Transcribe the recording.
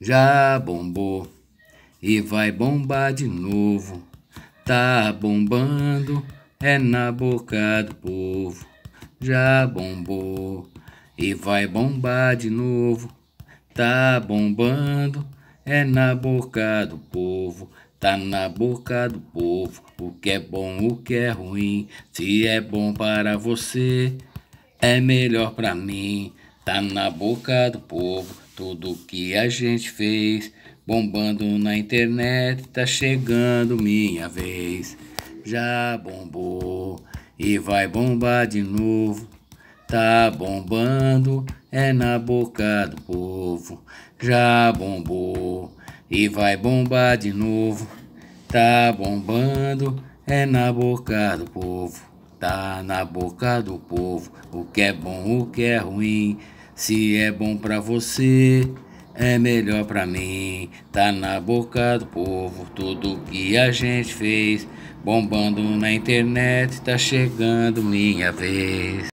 já bombou e vai bombar de novo. Tá bombando, é na boca do povo. Já bombou e vai bombar de novo. Tá bombando, é na boca do povo. Tá na boca do povo. O que é bom, o que é ruim. Se é bom para você, é melhor para mim. Tá na boca do povo tudo que a gente fez, bombando na internet, tá chegando minha vez. Já bombou e vai bombar de novo. Tá bombando, é na boca do povo. Já bombou e vai bombar de novo. Tá bombando, é na boca do povo. Tá na boca do povo. O que é bom, o que é ruim. Se é bom para você, é melhor para mim. Tá na boca do povo tudo que a gente fez. Bombando na internet, tá chegando minha vez.